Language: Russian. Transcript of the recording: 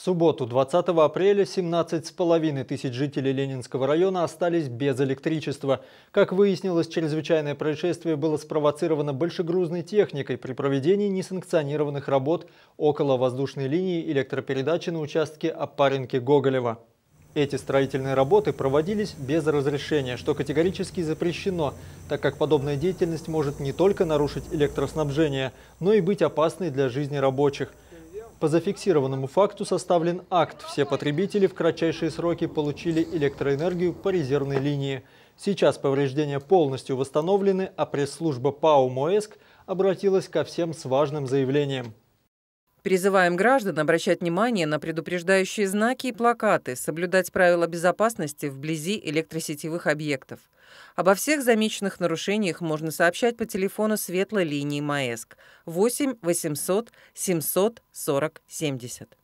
В субботу, 20 апреля, 17 с половиной тысяч жителей Ленинского района остались без электричества. Как выяснилось, чрезвычайное происшествие было спровоцировано большегрузной техникой при проведении несанкционированных работ около воздушной линии электропередачи на участке Опаренки-Гоголева. Эти строительные работы проводились без разрешения, что категорически запрещено, так как подобная деятельность может не только нарушить электроснабжение, но и быть опасной для жизни рабочих – по зафиксированному факту составлен акт. Все потребители в кратчайшие сроки получили электроэнергию по резервной линии. Сейчас повреждения полностью восстановлены, а пресс-служба ПАО «МОЭСК» обратилась ко всем с важным заявлением – Призываем граждан обращать внимание на предупреждающие знаки и плакаты, соблюдать правила безопасности вблизи электросетевых объектов. Обо всех замеченных нарушениях можно сообщать по телефону светлой линии МАЭСК 8 800 740 70.